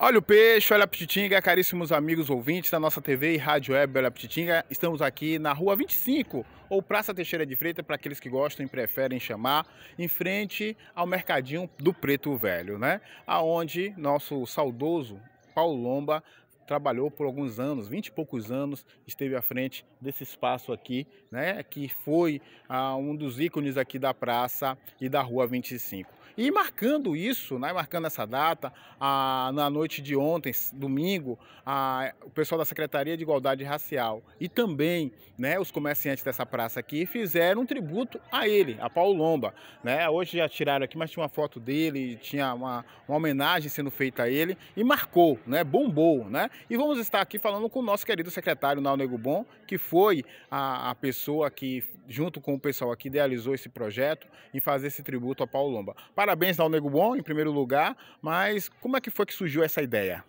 Olha o peixe, olha a Pititinga, caríssimos amigos ouvintes da nossa TV e Rádio Web Olha a Pititinga. Estamos aqui na Rua 25, ou Praça Teixeira de Freitas, para aqueles que gostam e preferem chamar, em frente ao Mercadinho do Preto Velho, né? Aonde nosso saudoso Paulo Lomba trabalhou por alguns anos, vinte e poucos anos, esteve à frente desse espaço aqui, né, que foi ah, um dos ícones aqui da praça e da Rua 25. E marcando isso, né, marcando essa data, a, na noite de ontem, domingo, a, o pessoal da Secretaria de Igualdade Racial e também né, os comerciantes dessa praça aqui fizeram um tributo a ele, a Paulo Lomba. Né? Hoje já tiraram aqui, mas tinha uma foto dele, tinha uma, uma homenagem sendo feita a ele e marcou, né, bombou. Né? E vamos estar aqui falando com o nosso querido secretário Nau Nego Bom, que foi a, a pessoa que, junto com o pessoal aqui, idealizou esse projeto em fazer esse tributo a Paulo Lomba. Parabéns ao Nego Bom, em primeiro lugar, mas como é que foi que surgiu essa ideia?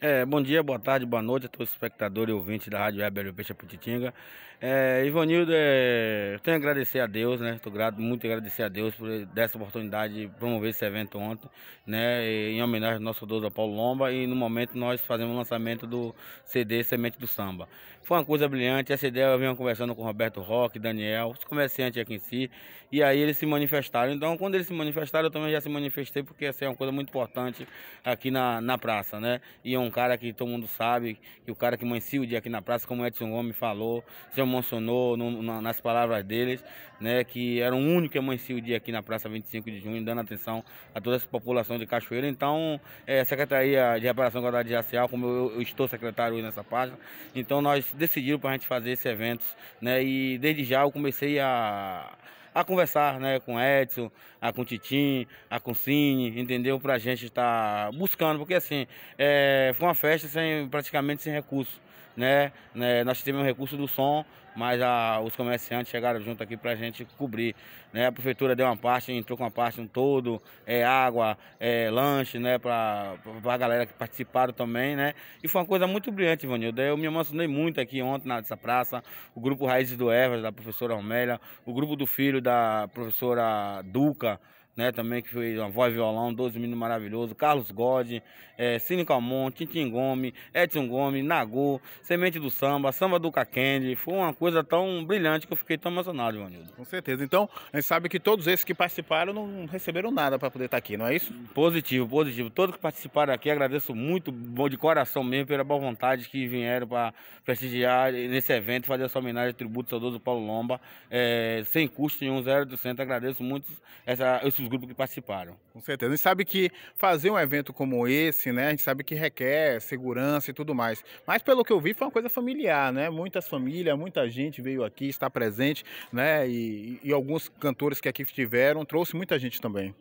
É, bom dia, boa tarde, boa noite a todos os espectadores e ouvintes da Rádio Web Peixe Putitinga. É, Ivanildo, é, eu tenho a agradecer a Deus, né? Estou grato, muito agradecer a Deus por dessa oportunidade de promover esse evento ontem, né? Em homenagem ao nosso doutor Paulo Lomba e no momento nós fazemos o lançamento do CD Semente do Samba. Foi uma coisa brilhante. Essa ideia eu vinha conversando com Roberto Roque, Daniel, os comerciantes aqui em si. E aí eles se manifestaram. Então, quando eles se manifestaram, eu também já se manifestei, porque essa assim, é uma coisa muito importante aqui na, na praça, né? E é um cara que todo mundo sabe, que o cara que mancia o dia aqui na praça, como Edson Gomes falou, se emocionou no, na, nas palavras deles, né? Que era o único que amanhecia o dia aqui na praça 25 de junho, dando atenção a toda essa população de Cachoeira. Então, é, a Secretaria de Reparação Quadrada de Racial, como eu, eu estou secretário nessa página, então nós decidiram para a gente fazer esse evento, né? E desde já eu comecei a, a conversar, né, com Edson, a com Titim, a com Cine, entendeu? Para a gente estar tá buscando, porque assim, é, foi uma festa sem praticamente sem recursos né, né, nós tivemos recurso do som, mas a, os comerciantes chegaram junto aqui para a gente cobrir. Né? A prefeitura deu uma parte, entrou com uma parte um todo, é, água, é, lanche, né, para a galera que participaram também, né? E foi uma coisa muito brilhante, Ivanildo. Eu me emocionei muito aqui ontem nessa praça, o grupo Raízes do Ervas, da professora Romélia, o grupo do filho da professora Duca, né? Também que foi uma voz violão, 12 meninos maravilhoso, Carlos God, é, Cine Calmon, Tintin Gomes, Edson Gomes, Nagô, Semente do Samba, Samba do Caquendi. Foi uma coisa tão brilhante que eu fiquei tão emocionado, Ivanildo. Com certeza. Então, a gente sabe que todos esses que participaram não receberam nada para poder estar tá aqui, não é isso? Positivo, positivo. Todos que participaram aqui, agradeço muito, de coração mesmo, pela boa vontade que vieram para prestigiar nesse evento, fazer essa homenagem, tributo saudoso Paulo Lomba, é, sem custo nenhum, centro Agradeço muito essa, esses dos grupos que participaram. Com certeza. A gente sabe que fazer um evento como esse, né, a gente sabe que requer segurança e tudo mais. Mas pelo que eu vi, foi uma coisa familiar, né? Muitas famílias, muita gente veio aqui, está presente, né? E, e alguns cantores que aqui estiveram, trouxe muita gente também.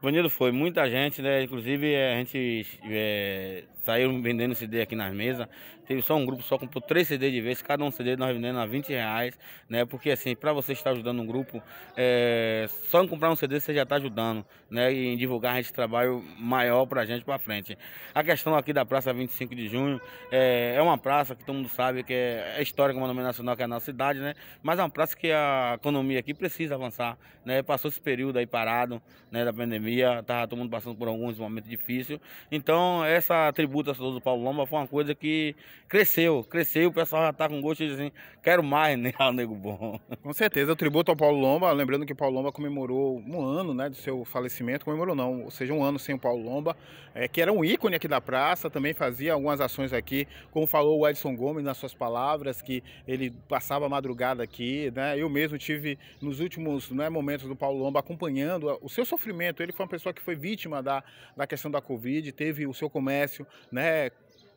Vanilo foi, muita gente, né? Inclusive é, a gente é, saiu vendendo CD aqui nas mesas. Teve só um grupo, só comprou três CD de vez, cada um CD nós vendendo a 20 reais, né? Porque assim, para você estar ajudando um grupo, é, só em comprar um CD você já está ajudando, né? E em divulgar esse trabalho maior para a gente para frente. A questão aqui da Praça 25 de Junho é, é uma praça que todo mundo sabe que é, é histórica, uma nome nacional que é a nossa cidade, né? Mas é uma praça que a economia aqui precisa avançar, né? Passou esse período aí parado, né? Da pandemia, estava todo mundo passando por alguns momentos difíceis. Então, essa tributa do Paulo Lomba foi uma coisa que cresceu, cresceu, o pessoal já está com gosto de assim, quero mais, né, Nego Bom. Com certeza, o tributo ao Paulo Lomba, lembrando que o Paulo Lomba comemorou um ano, né, do seu falecimento, comemorou não, ou seja, um ano sem o Paulo Lomba, é, que era um ícone aqui da praça, também fazia algumas ações aqui, como falou o Edson Gomes nas suas palavras, que ele passava a madrugada aqui, né, eu mesmo tive nos últimos né, momentos do Paulo Lomba acompanhando o seu sofrimento ele foi uma pessoa que foi vítima da, da questão da Covid, teve o seu comércio né,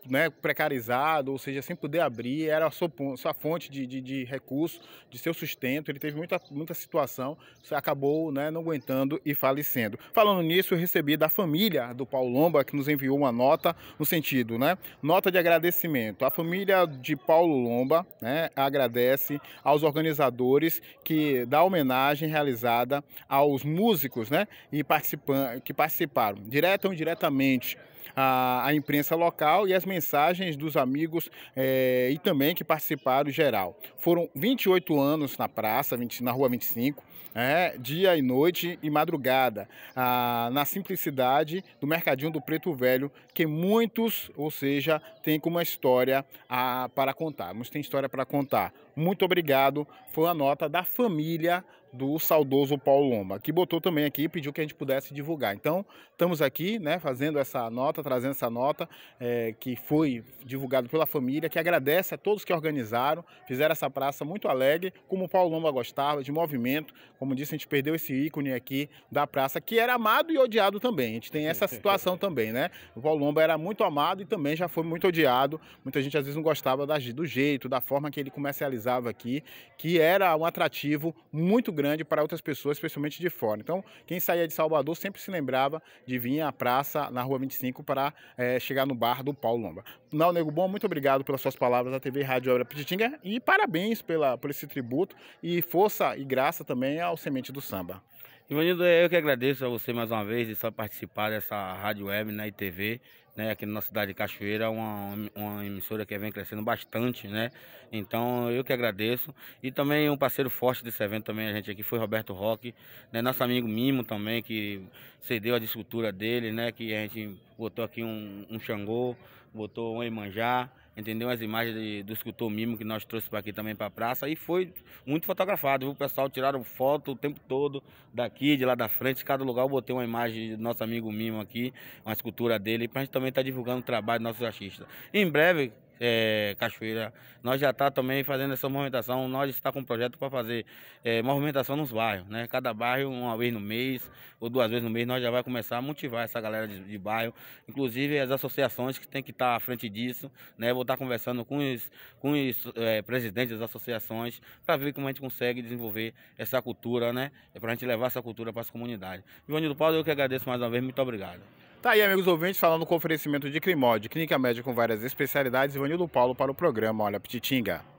né, precarizado, ou seja, sem poder abrir, era a sua, sua fonte de, de, de recurso, de seu sustento, ele teve muita, muita situação, acabou né, não aguentando e falecendo. Falando nisso, eu recebi da família do Paulo Lomba, que nos enviou uma nota, no sentido, né, nota de agradecimento. A família de Paulo Lomba né, agradece aos organizadores que da homenagem realizada aos músicos né, e participan que participaram, direta ou indiretamente, a, a imprensa local e as mensagens dos amigos é, e também que participaram geral. Foram 28 anos na praça, 20, na Rua 25, é, né, dia e noite e madrugada, ah, na simplicidade do Mercadinho do Preto Velho, que muitos, ou seja, tem como uma história ah, para contar. Muitos têm história para contar. Muito obrigado. Foi a nota da família do saudoso Paulo Lomba, que botou também aqui e pediu que a gente pudesse divulgar. Então, estamos aqui, né, fazendo essa nota, trazendo essa nota é, que foi divulgada pela família, que agradece a todos que organizaram, fizeram essa praça muito alegre, como o Paulo Lomba gostava, de movimento. Como disse, a gente perdeu esse ícone aqui da praça, que era amado e odiado também. A gente tem essa situação também, né? O Paulo Lomba era muito amado e também já foi muito odiado. Muita gente às vezes não gostava do jeito, da forma que ele comercializava aqui, que era um atrativo muito grande grande para outras pessoas, especialmente de fora. Então, quem saía de Salvador sempre se lembrava de vir à praça na Rua 25 para é, chegar no bar do Paulo Lomba. Nau Nego Bom, muito obrigado pelas suas palavras à TV Rádio Obra Pititinga e parabéns pela, por esse tributo e força e graça também ao Semente do Samba. Ivanildo, eu que agradeço a você mais uma vez de só participar dessa rádio web na né, ITV né, aqui na nossa cidade de Cachoeira, é uma, uma emissora que vem crescendo bastante, né? Então eu que agradeço. E também um parceiro forte desse evento também, a gente aqui, foi Roberto Roque, né, nosso amigo Mimo também, que cedeu a discultura dele, né? Que a gente botou aqui um, um Xangô, botou um Emanjá, entendeu? As imagens de, do escultor Mimo que nós trouxemos para aqui também para a praça. E foi muito fotografado, viu? O pessoal tiraram foto o tempo todo daqui, de lá da frente. Cada lugar eu botei uma imagem do nosso amigo Mimo aqui, uma escultura dele, para a gente também estar tá divulgando o trabalho dos nossos artistas. Em breve, é, Cachoeira, nós já está também fazendo essa movimentação, nós está com um projeto para fazer é, movimentação nos bairros, né? Cada bairro, uma vez no mês ou duas vezes no mês, nós já vai começar a motivar essa galera de, de bairro, inclusive as associações que tem que estar tá à frente disso, né? Vou estar tá conversando com os, com os é, presidentes das associações para ver como a gente consegue desenvolver essa cultura, né? É para a gente levar essa cultura para as comunidades. Ivone do Paulo, eu que agradeço mais uma vez, muito obrigado. Tá aí, amigos ouvintes, falando com oferecimento de Crimod, clínica médica com várias especialidades, Ivanildo Paulo para o programa Olha Pititinga.